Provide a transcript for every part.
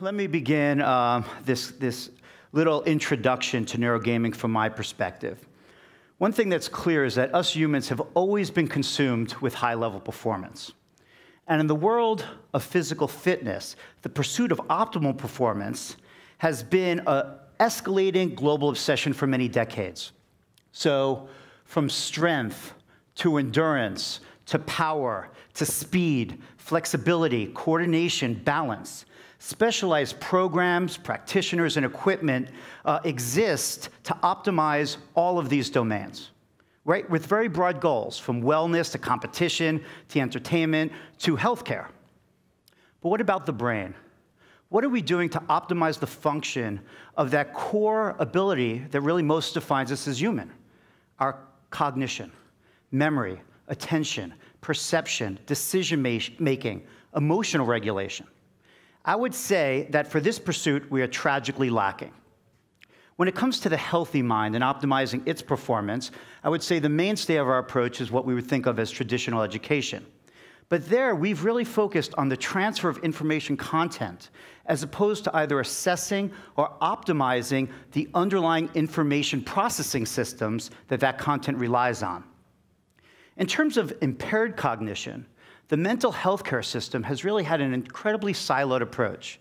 let me begin um, this, this little introduction to neurogaming from my perspective. One thing that's clear is that us humans have always been consumed with high level performance. And in the world of physical fitness, the pursuit of optimal performance has been an escalating global obsession for many decades. So, from strength to endurance to power to speed, flexibility, coordination, balance, Specialized programs, practitioners, and equipment uh, exist to optimize all of these domains, right? With very broad goals, from wellness to competition to entertainment to healthcare. But what about the brain? What are we doing to optimize the function of that core ability that really most defines us as human? Our cognition, memory, attention, perception, decision making, emotional regulation. I would say that for this pursuit, we are tragically lacking. When it comes to the healthy mind and optimizing its performance, I would say the mainstay of our approach is what we would think of as traditional education. But there, we've really focused on the transfer of information content as opposed to either assessing or optimizing the underlying information processing systems that that content relies on. In terms of impaired cognition, the mental health care system has really had an incredibly siloed approach.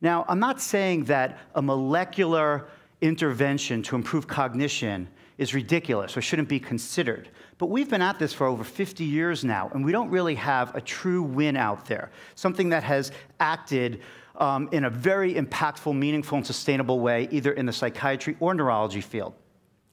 Now, I'm not saying that a molecular intervention to improve cognition is ridiculous or shouldn't be considered. But we've been at this for over 50 years now, and we don't really have a true win out there, something that has acted um, in a very impactful, meaningful, and sustainable way, either in the psychiatry or neurology field.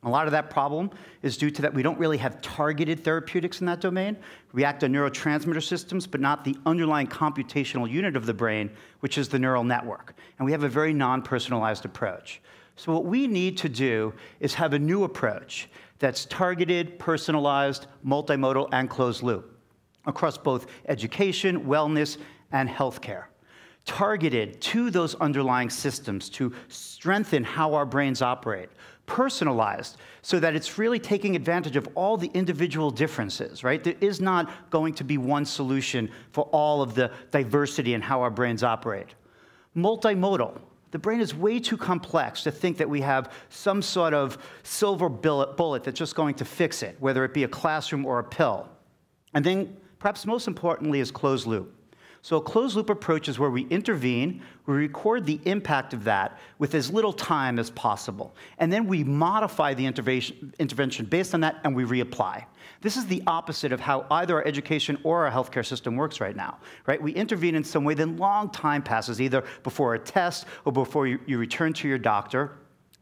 A lot of that problem is due to that we don't really have targeted therapeutics in that domain. We act on neurotransmitter systems, but not the underlying computational unit of the brain, which is the neural network. And we have a very non-personalized approach. So what we need to do is have a new approach that's targeted, personalized, multimodal, and closed loop across both education, wellness, and healthcare targeted to those underlying systems to strengthen how our brains operate, personalized so that it's really taking advantage of all the individual differences, right? There is not going to be one solution for all of the diversity in how our brains operate. Multimodal. The brain is way too complex to think that we have some sort of silver bullet that's just going to fix it, whether it be a classroom or a pill. And then, perhaps most importantly, is closed loop. So a closed loop approach is where we intervene, we record the impact of that with as little time as possible, and then we modify the intervention based on that and we reapply. This is the opposite of how either our education or our healthcare system works right now, right? We intervene in some way, then long time passes, either before a test or before you, return to your doctor,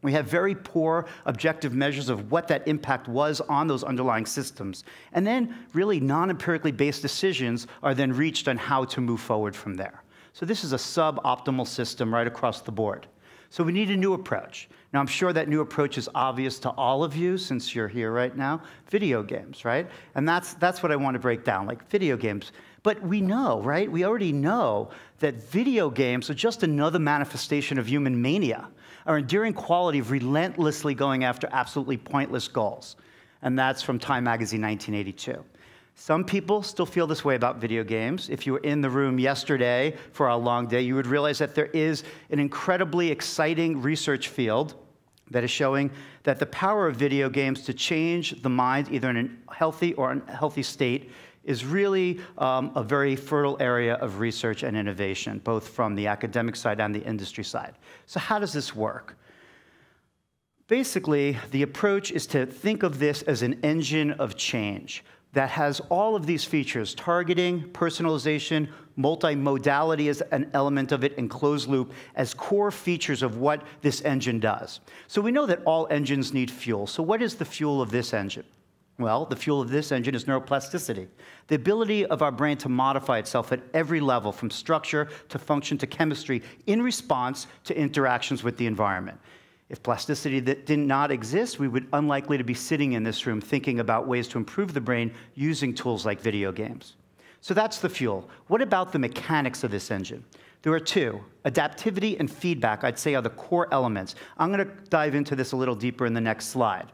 we have very poor objective measures of what that impact was on those underlying systems. And then, really, non empirically based decisions are then reached on how to move forward from there. So, this is a suboptimal system right across the board. So we need a new approach. Now, I'm sure that new approach is obvious to all of you since you're here right now video games, right? And that's, that's what I want to break down like video games. But we know, right? We already know that video games are just another manifestation of human mania, our enduring quality of relentlessly going after absolutely pointless goals. And that's from Time Magazine 1982. Some people still feel this way about video games. If you were in the room yesterday for our long day, you would realize that there is an incredibly exciting research field that is showing that the power of video games to change the mind, either in a healthy or unhealthy state, is really um, a very fertile area of research and innovation, both from the academic side and the industry side. So, how does this work? Basically, the approach is to think of this as an engine of change that has all of these features, targeting, personalization, multimodality as an element of it, and closed loop as core features of what this engine does. So we know that all engines need fuel. So what is the fuel of this engine? Well, the fuel of this engine is neuroplasticity, the ability of our brain to modify itself at every level, from structure to function to chemistry, in response to interactions with the environment. If plasticity that did not exist, we would unlikely to be sitting in this room thinking about ways to improve the brain using tools like video games. So that's the fuel. What about the mechanics of this engine? There are two, adaptivity and feedback, I'd say are the core elements. I'm gonna dive into this a little deeper in the next slide.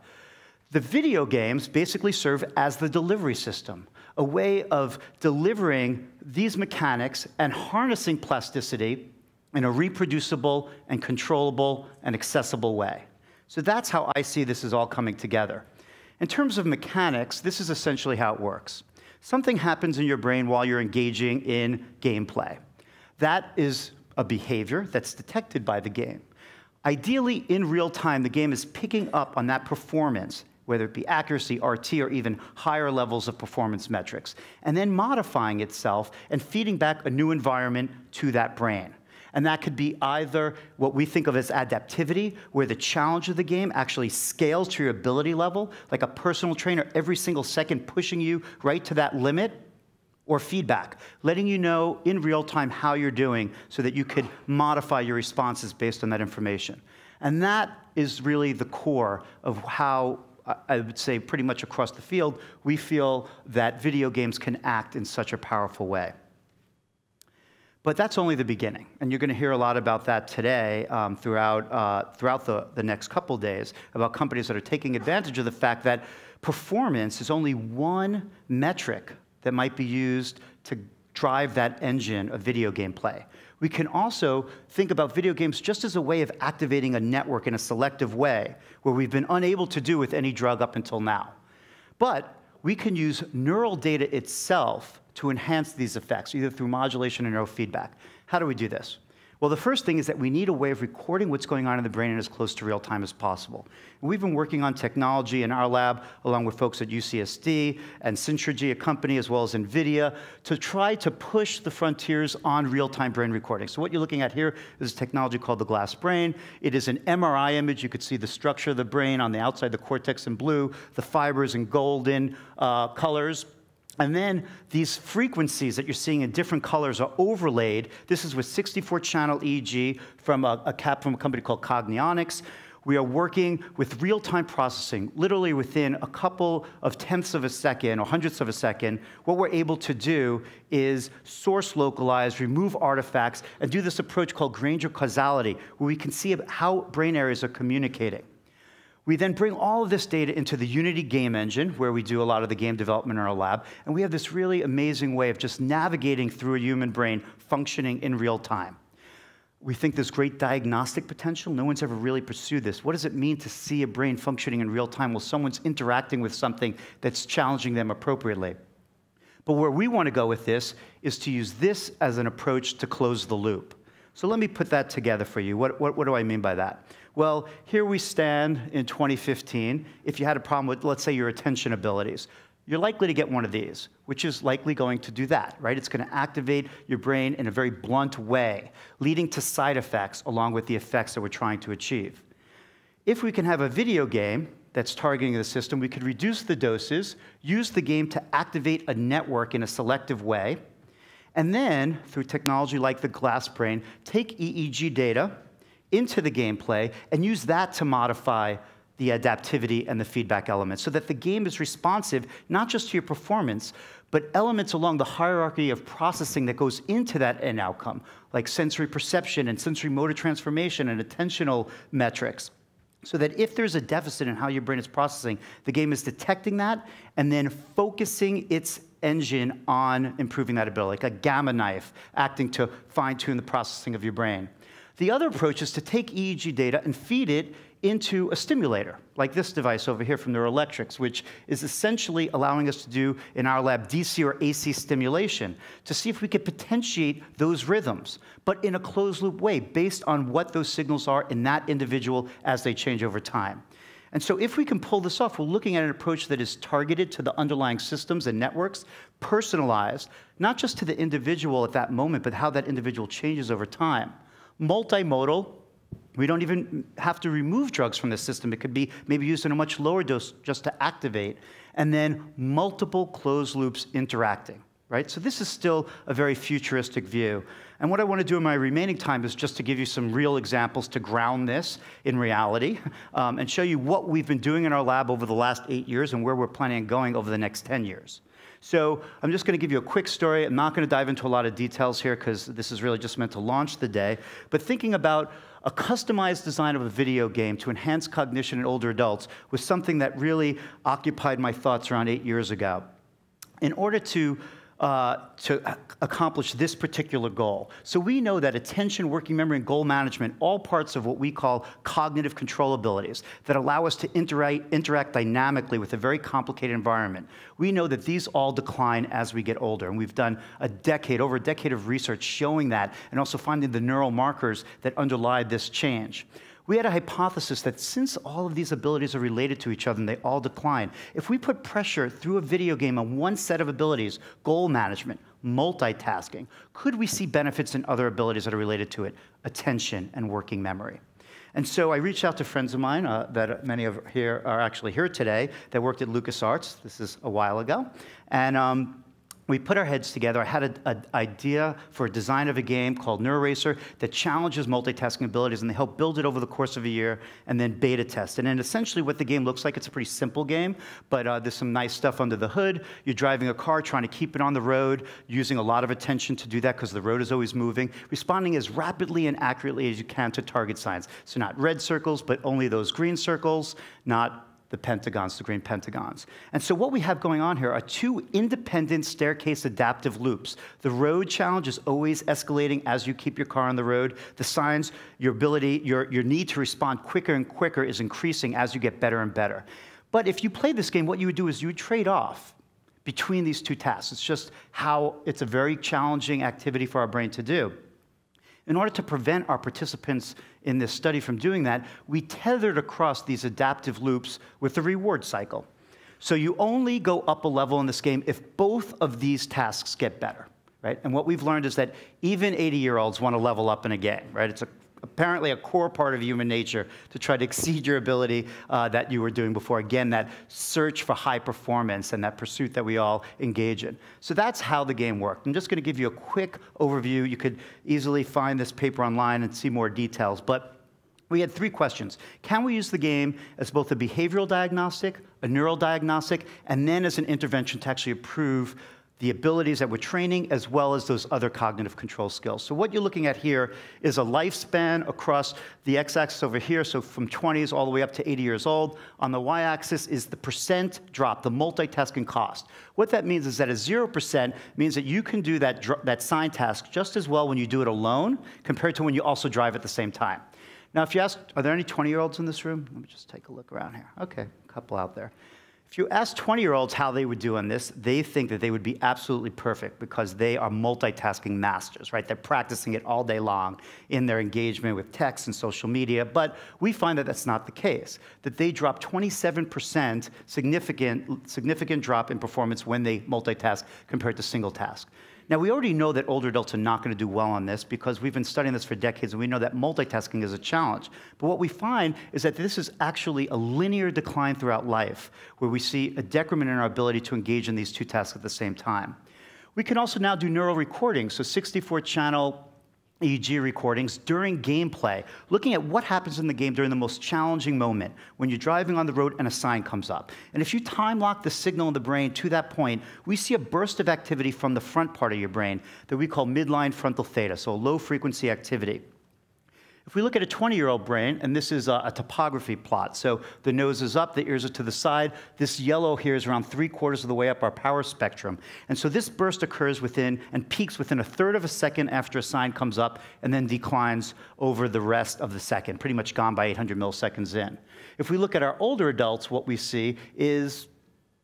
The video games basically serve as the delivery system, a way of delivering these mechanics and harnessing plasticity in a reproducible and controllable and accessible way. So that's how I see this is all coming together. In terms of mechanics, this is essentially how it works. Something happens in your brain while you're engaging in gameplay. That is a behavior that's detected by the game. Ideally, in real time, the game is picking up on that performance, whether it be accuracy, RT, or even higher levels of performance metrics, and then modifying itself and feeding back a new environment to that brain. And that could be either what we think of as adaptivity, where the challenge of the game actually scales to your ability level, like a personal trainer every single second pushing you right to that limit, or feedback, letting you know in real time how you're doing so that you could modify your responses based on that information. And that is really the core of how I would say pretty much across the field, we feel that video games can act in such a powerful way. But that's only the beginning, and you're going to hear a lot about that today um, throughout, uh, throughout the, the next couple days about companies that are taking advantage of the fact that performance is only one metric that might be used to drive that engine of video game play. We can also think about video games just as a way of activating a network in a selective way where we've been unable to do with any drug up until now. But we can use neural data itself to enhance these effects, either through modulation or neurofeedback. How do we do this? Well, the first thing is that we need a way of recording what's going on in the brain in as close to real time as possible. And we've been working on technology in our lab, along with folks at UCSD and Synergy, a company, as well as NVIDIA, to try to push the frontiers on real time brain recording. So, what you're looking at here is a technology called the glass brain. It is an MRI image. You could see the structure of the brain on the outside, the cortex in blue, the fibers in golden uh, colors. And then these frequencies that you're seeing in different colors are overlaid. This is with 64-channel EEG from a, a cap from a company called Cognionics. We are working with real-time processing, literally within a couple of tenths of a second or hundredths of a second. What we're able to do is source localize, remove artifacts, and do this approach called Granger causality, where we can see how brain areas are communicating. We then bring all of this data into the Unity game engine, where we do a lot of the game development in our lab, and we have this really amazing way of just navigating through a human brain functioning in real time. We think there's great diagnostic potential. No one's ever really pursued this. What does it mean to see a brain functioning in real time while someone's interacting with something that's challenging them appropriately? But where we want to go with this is to use this as an approach to close the loop. So let me put that together for you. What, what, what do I mean by that? Well, here we stand in 2015. If you had a problem with, let's say, your attention abilities, you're likely to get one of these, which is likely going to do that, right? It's going to activate your brain in a very blunt way, leading to side effects along with the effects that we're trying to achieve. If we can have a video game that's targeting the system, we could reduce the doses, use the game to activate a network in a selective way, and then, through technology like the glass brain, take EEG data, into the gameplay and use that to modify the adaptivity and the feedback elements so that the game is responsive not just to your performance, but elements along the hierarchy of processing that goes into that end outcome, like sensory perception and sensory motor transformation and attentional metrics. So that if there's a deficit in how your brain is processing, the game is detecting that and then focusing its engine on improving that ability, like a gamma knife acting to fine tune the processing of your brain. The other approach is to take EEG data and feed it into a stimulator, like this device over here from Neuroelectrics, which is essentially allowing us to do in our lab DC or AC stimulation to see if we could potentiate those rhythms, but in a closed loop way based on what those signals are in that individual as they change over time. And so, if we can pull this off, we're looking at an approach that is targeted to the underlying systems and networks, personalized, not just to the individual at that moment, but how that individual changes over time multimodal. We don't even have to remove drugs from the system. It could be maybe used in a much lower dose just to activate. And then multiple closed loops interacting, right? So this is still a very futuristic view. And what I want to do in my remaining time is just to give you some real examples to ground this in reality um, and show you what we've been doing in our lab over the last eight years and where we're planning on going over the next 10 years. So I'm just going to give you a quick story. I'm not going to dive into a lot of details here because this is really just meant to launch the day. But thinking about a customized design of a video game to enhance cognition in older adults was something that really occupied my thoughts around eight years ago. In order to uh, to accomplish this particular goal. So we know that attention, working memory, and goal management, all parts of what we call cognitive control abilities that allow us to interact, interact dynamically with a very complicated environment. We know that these all decline as we get older, and we've done a decade, over a decade of research showing that, and also finding the neural markers that underlie this change we had a hypothesis that since all of these abilities are related to each other and they all decline, if we put pressure through a video game on one set of abilities, goal management, multitasking, could we see benefits in other abilities that are related to it, attention and working memory? And so I reached out to friends of mine uh, that many of here are actually here today that worked at LucasArts. This is a while ago. And um, we put our heads together. I had an idea for a design of a game called NeuroRacer that challenges multitasking abilities, and they helped build it over the course of a year and then beta test. And then essentially what the game looks like, it's a pretty simple game, but uh, there's some nice stuff under the hood. You're driving a car, trying to keep it on the road, using a lot of attention to do that because the road is always moving, responding as rapidly and accurately as you can to target signs. So not red circles, but only those green circles, not the pentagons, the green pentagons. And so what we have going on here are two independent staircase adaptive loops. The road challenge is always escalating as you keep your car on the road. The signs, your ability, your, your need to respond quicker and quicker is increasing as you get better and better. But if you play this game, what you would do is you would trade off between these two tasks. It's just how it's a very challenging activity for our brain to do. In order to prevent our participants in this study from doing that, we tethered across these adaptive loops with the reward cycle. So you only go up a level in this game if both of these tasks get better, right? And what we've learned is that even 80-year-olds want to level up in a game, right? It's a apparently a core part of human nature to try to exceed your ability uh, that you were doing before. Again, that search for high performance and that pursuit that we all engage in. So that's how the game worked. I'm just going to give you a quick overview. You could easily find this paper online and see more details. But we had three questions. Can we use the game as both a behavioral diagnostic, a neural diagnostic, and then as an intervention to actually improve the abilities that we're training, as well as those other cognitive control skills. So what you're looking at here is a lifespan across the x-axis over here, so from 20s all the way up to 80 years old. On the y-axis is the percent drop, the multitasking cost. What that means is that a 0% means that you can do that, that sign task just as well when you do it alone compared to when you also drive at the same time. Now, if you ask, are there any 20-year-olds in this room? Let me just take a look around here. Okay, a couple out there. If you ask 20 year olds how they would do on this, they think that they would be absolutely perfect because they are multitasking masters, right? They're practicing it all day long in their engagement with text and social media. But we find that that's not the case, that they drop 27% significant, significant drop in performance when they multitask compared to single task. Now, we already know that older adults are not going to do well on this because we've been studying this for decades and we know that multitasking is a challenge. But what we find is that this is actually a linear decline throughout life where we see a decrement in our ability to engage in these two tasks at the same time. We can also now do neural recording, so 64 channel EEG recordings during gameplay, looking at what happens in the game during the most challenging moment, when you're driving on the road and a sign comes up. And if you time lock the signal in the brain to that point, we see a burst of activity from the front part of your brain that we call midline frontal theta, so low frequency activity. If we look at a 20-year-old brain, and this is a, a, topography plot, so the nose is up, the ears are to the side. This yellow here is around three quarters of the way up our power spectrum. And so this burst occurs within and peaks within a third of a second after a sign comes up and then declines over the rest of the second, pretty much gone by 800 milliseconds in. If we look at our older adults, what we see is,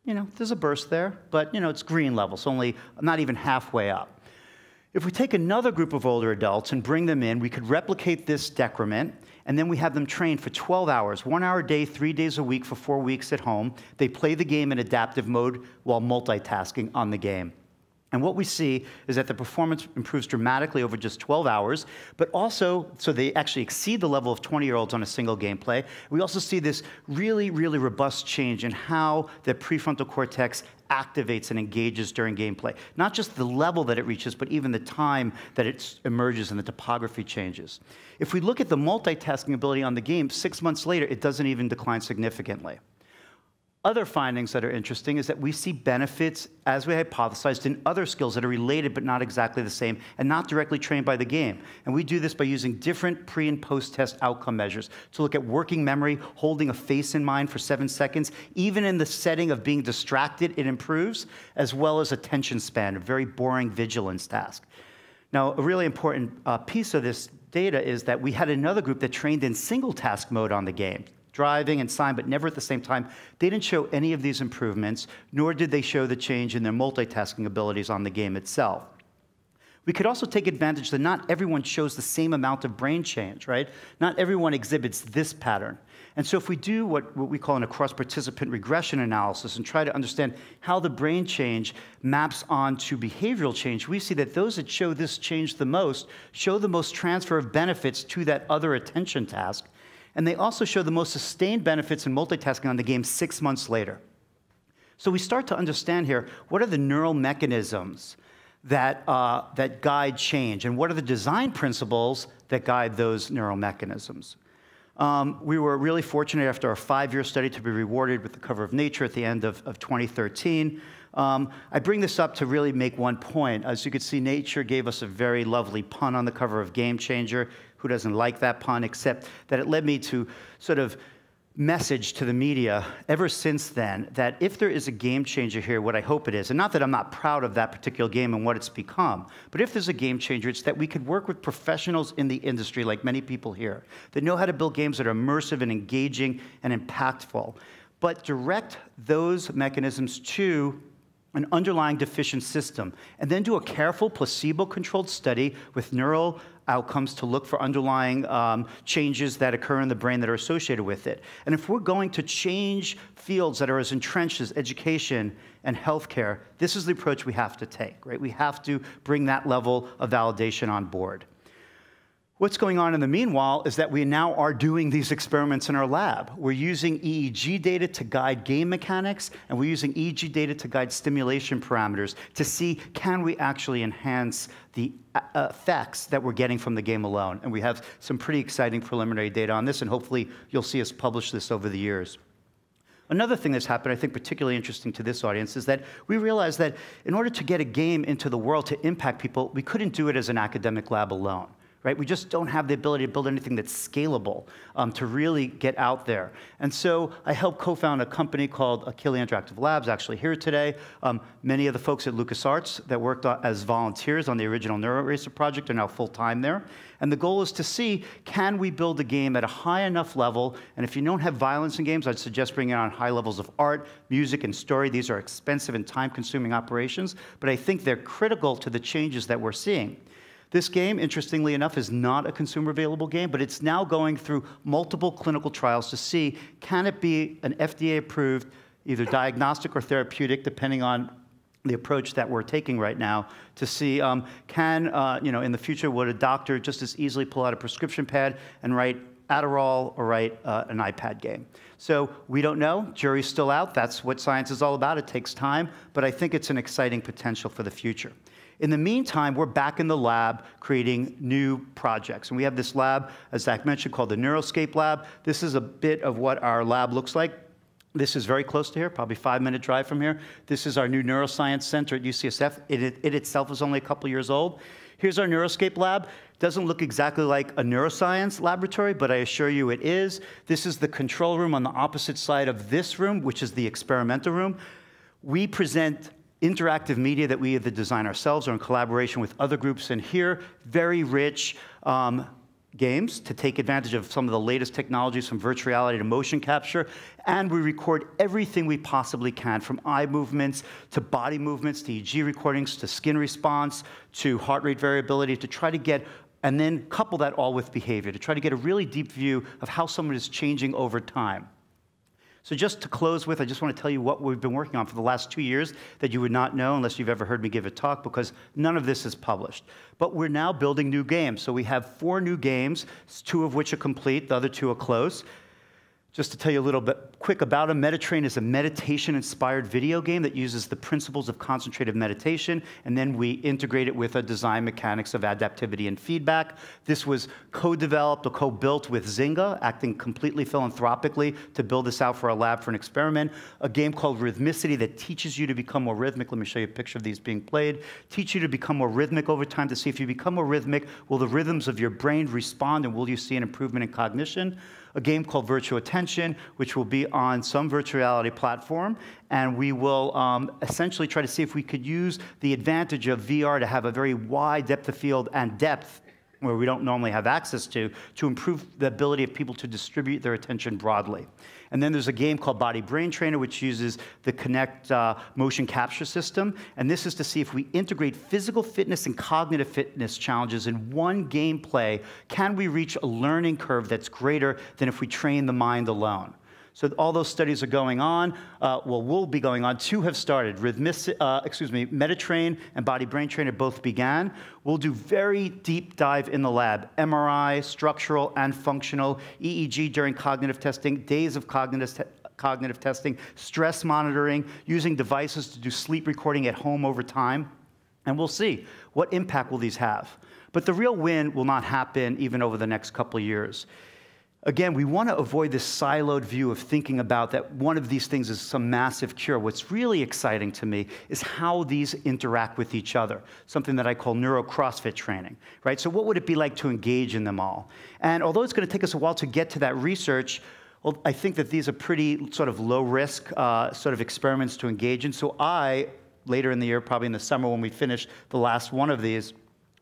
you know, there's a burst there, but, you know, it's green level, so only not even halfway up. If we take another group of older adults and bring them in, we could replicate this decrement, and then we have them trained for 12 hours, one hour a day, three days a week for four weeks at home. They play the game in adaptive mode while multitasking on the game. And what we see is that the performance improves dramatically over just 12 hours, but also, so they actually exceed the level of 20 year olds on a single gameplay. We also see this really, really robust change in how the prefrontal cortex activates and engages during gameplay. Not just the level that it reaches, but even the time that it emerges and the topography changes. If we look at the multitasking ability on the game, six months later, it doesn't even decline significantly other findings that are interesting is that we see benefits, as we hypothesized, in other skills that are related but not exactly the same and not directly trained by the game. And we do this by using different pre and post test outcome measures to look at working memory, holding a face in mind for seven seconds. Even in the setting of being distracted, it improves, as well as attention span, a very boring vigilance task. Now, a really important uh, piece of this data is that we had another group that trained in single task mode on the game driving and sign, but never at the same time. They didn't show any of these improvements, nor did they show the change in their multitasking abilities on the game itself. We could also take advantage that not everyone shows the same amount of brain change, right? Not everyone exhibits this pattern. And so if we do what, what we call an across participant regression analysis and try to understand how the brain change maps onto behavioral change, we see that those that show this change the most show the most transfer of benefits to that other attention task and they also show the most sustained benefits in multitasking on the game six months later. So we start to understand here what are the neural mechanisms that, uh, that guide change, and what are the design principles that guide those neural mechanisms. Um, we were really fortunate after our five year study to be rewarded with the cover of Nature at the end of, of 2013. Um, I bring this up to really make one point. As you can see, Nature gave us a very lovely pun on the cover of Game Changer. Who doesn't like that pun? Except that it led me to sort of message to the media ever since then that if there is a game changer here, what I hope it is, and not that I'm not proud of that particular game and what it's become, but if there's a game changer, it's that we could work with professionals in the industry, like many people here, that know how to build games that are immersive and engaging and impactful, but direct those mechanisms to an underlying deficient system, and then do a careful placebo controlled study with neural outcomes to look for underlying um, changes that occur in the brain that are associated with it. And if we're going to change fields that are as entrenched as education and healthcare, this is the approach we have to take, right? We have to bring that level of validation on board. What's going on in the meanwhile is that we now are doing these experiments in our lab. We're using EEG data to guide game mechanics, and we're using EEG data to guide stimulation parameters to see can we actually enhance the uh, effects that we're getting from the game alone. And we have some pretty exciting preliminary data on this, and hopefully you'll see us publish this over the years. Another thing that's happened, I think particularly interesting to this audience, is that we realized that in order to get a game into the world to impact people, we couldn't do it as an academic lab alone right? We just don't have the ability to build anything that's scalable um, to really get out there. And so I helped co-found a company called Achille Interactive Labs, actually here today. Um, many of the folks at LucasArts that worked as volunteers on the original NeuroRacer project are now full-time there. And the goal is to see, can we build a game at a high enough level? And if you don't have violence in games, I'd suggest bringing on high levels of art, music, and story. These are expensive and time-consuming operations, but I think they're critical to the changes that we're seeing. This game, interestingly enough, is not a consumer available game, but it's now going through multiple clinical trials to see can it be an FDA approved, either diagnostic or therapeutic, depending on the approach that we're taking right now to see um, can, uh, you know, in the future, would a doctor just as easily pull out a prescription pad and write Adderall or write uh, an iPad game. So we don't know. Jury's still out. That's what science is all about. It takes time, but I think it's an exciting potential for the future. In the meantime, we're back in the lab creating new projects. And we have this lab, as Zach mentioned, called the Neuroscape Lab. This is a bit of what our lab looks like. This is very close to here, probably five minute drive from here. This is our new neuroscience center at UCSF. It, it, it itself is only a couple years old. Here's our Neuroscape lab. Doesn't look exactly like a neuroscience laboratory, but I assure you it is. This is the control room on the opposite side of this room, which is the experimental room. We present interactive media that we either design ourselves or in collaboration with other groups. And here, very rich um, games to take advantage of some of the latest technologies from virtual reality to motion capture. And we record everything we possibly can, from eye movements to body movements to EG recordings to skin response to heart rate variability to try to get and then couple that all with behavior to try to get a really deep view of how someone is changing over time. So, just to close with, I just want to tell you what we've been working on for the last two years that you would not know unless you've ever heard me give a talk because none of this is published. But we're now building new games. So, we have four new games, two of which are complete, the other two are close. Just to tell you a little bit quick about him, Meditrain is a meditation inspired video game that uses the principles of concentrative meditation, and then we integrate it with a design mechanics of adaptivity and feedback. This was co developed or co built with Zynga, acting completely philanthropically to build this out for a lab for an experiment. A game called Rhythmicity that teaches you to become more rhythmic. Let me show you a picture of these being played. Teach you to become more rhythmic over time to see if you become more rhythmic, will the rhythms of your brain respond and will you see an improvement in cognition? a game called Virtual Attention, which will be on some virtual reality platform. And we will um, essentially try to see if we could use the advantage of VR to have a very wide depth of field and depth where we don't normally have access to, to improve the ability of people to distribute their attention broadly. And then there's a game called Body Brain Trainer, which uses the Connect uh, motion capture system. And this is to see if we integrate physical fitness and cognitive fitness challenges in one gameplay, can we reach a learning curve that's greater than if we train the mind alone? So all those studies are going on. Uh, well, will be going on. Two have started. Rhythmic, uh, excuse me, Metatrain and Body Brain Trainer both began. We'll do very deep dive in the lab: MRI, structural and functional, EEG during cognitive testing, days of cognitive te cognitive testing, stress monitoring, using devices to do sleep recording at home over time. And we'll see what impact will these have. But the real win will not happen even over the next couple years again, we want to avoid this siloed view of thinking about that one of these things is some massive cure. What's really exciting to me is how these interact with each other, something that I call neuro CrossFit training, right? So, what would it be like to engage in them all? And although it's going to take us a while to get to that research, well, I think that these are pretty sort of low risk uh, sort of experiments to engage in. So, I, later in the year, probably in the summer when we finish the last one of these,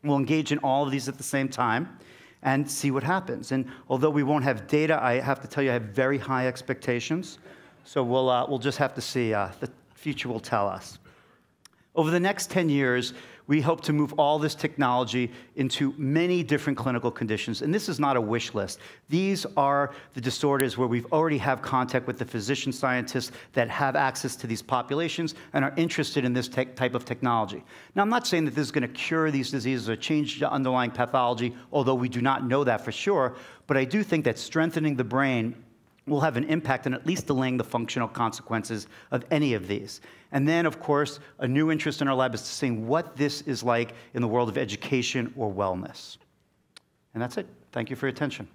will engage in all of these at the same time and see what happens. And although we won't have data, I have to tell you I have very high expectations. So we'll, uh, we'll just have to see. Uh, the future will tell us. Over the next 10 years, we hope to move all this technology into many different clinical conditions. And this is not a wish list. These are the disorders where we've already have contact with the physician scientists that have access to these populations and are interested in this type of technology. Now, I'm not saying that this is going to cure these diseases or change the underlying pathology, although we do not know that for sure, but I do think that strengthening the brain will have an impact in at least delaying the functional consequences of any of these. And then, of course, a new interest in our lab is to seeing what this is like in the world of education or wellness. And that's it. Thank you for your attention.